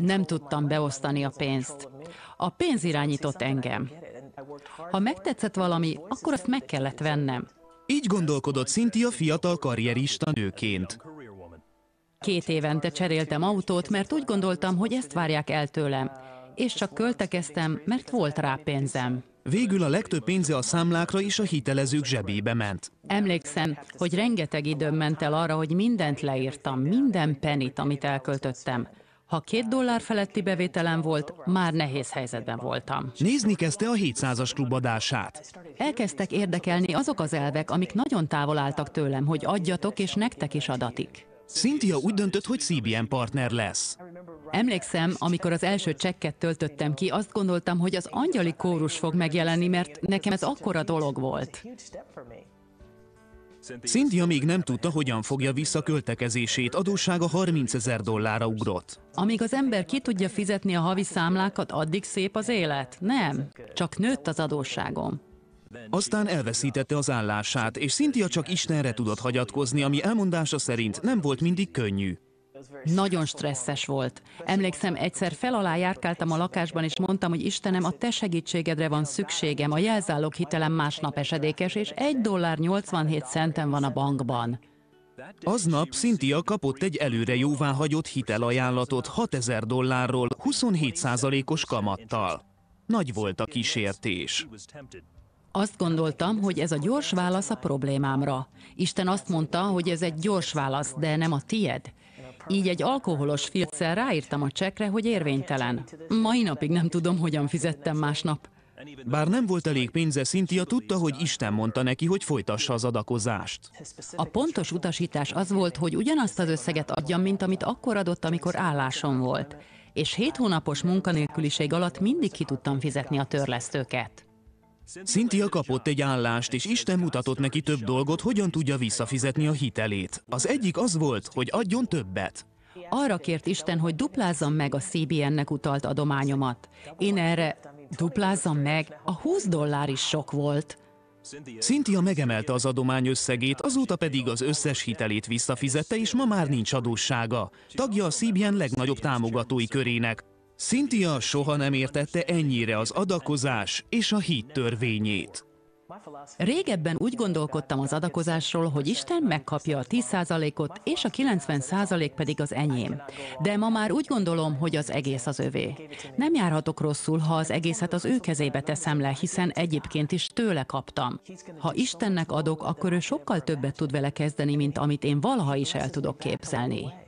Nem tudtam beosztani a pénzt. A pénz irányított engem. Ha megtetszett valami, akkor azt meg kellett vennem. Így gondolkodott a fiatal karrierista nőként. Két évente cseréltem autót, mert úgy gondoltam, hogy ezt várják el tőlem. És csak költekeztem, mert volt rá pénzem. Végül a legtöbb pénze a számlákra és a hitelezők zsebébe ment. Emlékszem, hogy rengeteg időm ment el arra, hogy mindent leírtam, minden penit, amit elköltöttem. Ha két dollár feletti bevételem volt, már nehéz helyzetben voltam. Nézni kezdte a 700-as klub adását. Elkezdtek érdekelni azok az elvek, amik nagyon távol álltak tőlem, hogy adjatok és nektek is adatik. Cynthia úgy döntött, hogy CBN partner lesz. Emlékszem, amikor az első csekket töltöttem ki, azt gondoltam, hogy az angyali kórus fog megjelenni, mert nekem ez akkora dolog volt. Cynthia még nem tudta, hogyan fogja vissza költekezését, adóssága 30 ezer dollárra ugrott. Amíg az ember ki tudja fizetni a havi számlákat, addig szép az élet? Nem. Csak nőtt az adósságom. Aztán elveszítette az állását, és Cynthia csak Istenre tudott hagyatkozni, ami elmondása szerint nem volt mindig könnyű. Nagyon stresszes volt. Emlékszem, egyszer fel alá járkáltam a lakásban, és mondtam, hogy Istenem, a te segítségedre van szükségem, a jelzálók hitelem másnap esedékes, és 1 dollár 87 centen van a bankban. Aznap Cynthia kapott egy előre jóváhagyott hitelajánlatot 6000 dollárról 27%-os kamattal. Nagy volt a kísértés. Azt gondoltam, hogy ez a gyors válasz a problémámra. Isten azt mondta, hogy ez egy gyors válasz, de nem a tied. Így egy alkoholos filccel ráírtam a csekre, hogy érvénytelen. Mai napig nem tudom, hogyan fizettem másnap. Bár nem volt elég pénze, Cynthia tudta, hogy Isten mondta neki, hogy folytassa az adakozást. A pontos utasítás az volt, hogy ugyanazt az összeget adjam, mint amit akkor adott, amikor állásom volt. És hét hónapos munkanélküliség alatt mindig ki tudtam fizetni a törlesztőket. Cynthia kapott egy állást, és Isten mutatott neki több dolgot, hogyan tudja visszafizetni a hitelét. Az egyik az volt, hogy adjon többet. Arra kért Isten, hogy duplázzam meg a CBN-nek utalt adományomat. Én erre duplázzam meg, a 20 dollár is sok volt. Cynthia megemelte az adomány összegét, azóta pedig az összes hitelét visszafizette, és ma már nincs adóssága. Tagja a CBN legnagyobb támogatói körének. Cynthia soha nem értette ennyire az adakozás és a híd törvényét. Régebben úgy gondolkodtam az adakozásról, hogy Isten megkapja a 10%-ot, és a 90% pedig az enyém. De ma már úgy gondolom, hogy az egész az övé. Nem járhatok rosszul, ha az egészet az ő kezébe teszem le, hiszen egyébként is tőle kaptam. Ha Istennek adok, akkor ő sokkal többet tud vele kezdeni, mint amit én valaha is el tudok képzelni.